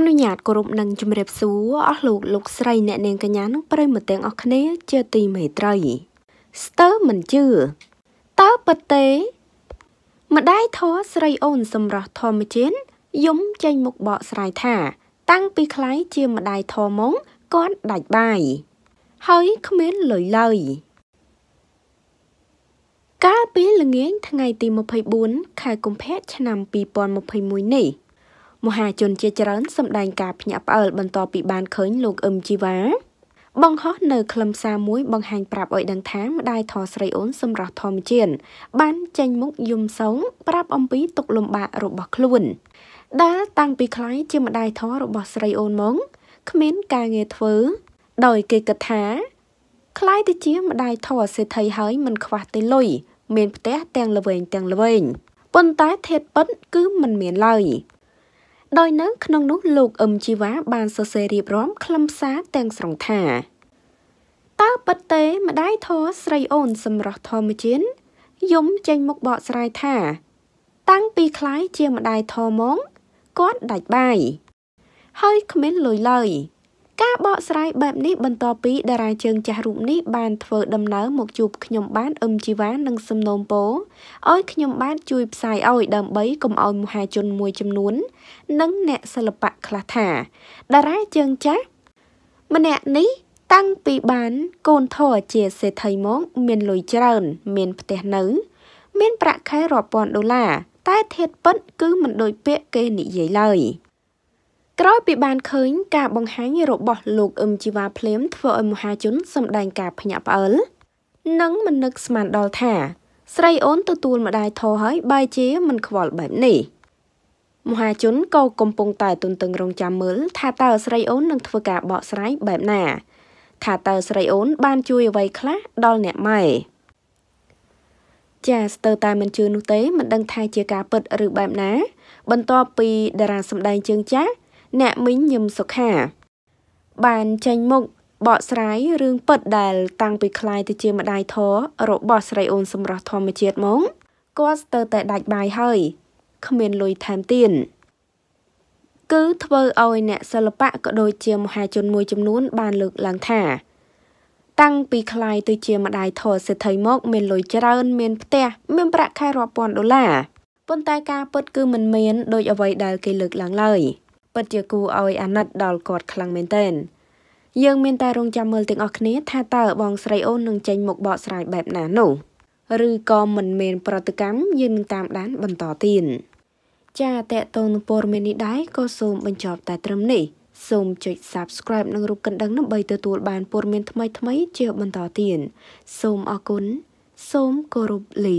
អនុញ្ញាតគោរពនិងជំរាបសួរអស់លោកលោកស្រីអ្នកនាងកញ្ញានិងប្រិយមិត្តទាំងអស់គ្នាជាទីមេត្រី ស្ទើមិនជឿតើពិតទេម្ដាយធေါ်ស្រីអូនសម្រស់ធម្មជាតិយំចេញមុខបកស្រាយថា តាំងពីខ្លៃជាម្ដាយធေါ်មកគាត់ដាច់បាយហើយគ្មានលុយឡើយកាលពីល្ងាចថ្ងៃទី24ខែកុម្ភៈឆ្នាំ2021នេះមហាជនជាច្រើនសម្ដែងការភ្ញាក់ផ្អើលបន្ទាប់ពីបានឃើញលោកអឹមជីវ៉ាបង្ហោះនៅខ្លឹមសារមួយបង្ហាញប្រាប់ឲ្យដឹងថាម្ដាយធរស្រីអូនសម្រាប់ធម្មជាតិបានចេញមុខយំសោងប្រាប់អំពីទុកលំបាករបស់ខ្លួនដែលតាំងពីខ្ល้ายជាម្ដាយធររបស់ស្រីអូនមកគ្មានការងារធ្វើដោយគេគិតថាคล้ายទៅជាម្ដាយធរសេដ្ឋីហើយមិនខ្វះទេលុយមានផ្ទះទាំងល្វែងទាំងល្វែងប៉ុន្តែធៀបពិតគឺមិនមានឡើយដោយនៅក្នុងនោះលោកអឹមជីវ៉ាបានសរសេររៀបរាប់ខ្លឹមសារទាំងស្រុងថាតើពិតទេម្ដាយធរស្រីអូនសម្រស់ធម្មជាតិយំចេញមុខបកស្រាយថា តាំងពីคล้ายជាម្ដាយធរមកគាត់ដាច់បាយហើយគ្មានលុយឡើយការបកស្រាយបែបនេះបន្ទាប់ពីតារាជើងចាស់រូបនេះ បានធ្វើដំណើរមកជួបខ្ញុំបានអឹមជីវ៉ានិងសំណូមពរឲ្យខ្ញុំបានជួយផ្សាយឲ្យដើម្បីកុំឲ្យមហាជនមួយចំនួន និងអ្នកសិល្បៈខ្លះថាតារាជើងចាស់ម្នាក់នេះ តាំងពីបានកូនធរជាសេដ្ឋីមកមានលុយច្រើន មានផ្ទះនៅ មាន ប្រាក់ខែរាប់ពាន់ដុល្លារតែធៀបពិតគឺមិនដូចពាក្យគេនិយាយឡើយ។ក្រោយពីបានឃើញការបង្ហាញរបស់លោកអឹមជីវ៉ាភ្លាមធ្វើឲ្យមហាជនសម្ដែងការភ្ញាក់ផ្អើល និងមិននឹកស្មានដល់ថា ស្រីអូនទទួលម្ដាយធေါ်ហើយបែជាមិនខ្វល់បែបនេះ មហាជនក៏កំពុងតែ ទន្ទឹងរង់ចាំមើលថាតើស្រីអូននឹងធ្វើការបកស្រាយបែបណា ថាតើស្រីអូនបានជួយអ្វីខ្លះដល់អ្នកម៉ែចាស្ទើរតែមិនជឿនោះទេមិនដឹងថាជាការពិតឬបែបណា បន្ទាប់ពីតារាសម្ដែងជើងចាស់អ្នកមីងញឹមសុខាបានចេញមុខបកស្រាយរឿងពិតដែល តាំងពីคลายទៅជាម្ដាយធររបស់ស្រីអូនសម្រាប់ធម្មជាតិមកគាត់ស្ទើរតែដាច់បាយហើយគ្មានលុយថែមទៀតគឺធ្វើឲ្យអ្នកសិល្បៈក៏ដូចជាមហាជនមួយចំនួន បានលើកឡើងថា តាំងពីคลายទៅជាម្ដាយធរសេដ្ឋីមក មានលុយច្រើនមានផ្ទះមានប្រាក់ខែរាប់ពាន់ដុល្លារប៉ុន្តែការពិតគឺមិនមានដូចអ្វីដែល គេលើកឡើងឡើយ។ពិតជាគួរឲ្យអាណិតដល់គាត់ខ្លាំងមែនទែនយើងមានតែរងចាំមើលទាំងអស់គ្នាថាតើបងស្រីអូននឹងចេញមុខបកស្រាយបែបណានោះឬក៏មិនមានប្រតិកម្មយើងនឹងតាមដានបន្តទៀតចាតេតងនឹងព័ត៌មាននេះដែរក៏សូមបញ្ចប់តែត្រឹមនេះសូមចុច Subscribe និងរូបកណ្ដឹងដើម្បីទទួលបានព័ត៌មានថ្មីៗជាបន្តទៀតសូមអរគុណសូមគោរពលា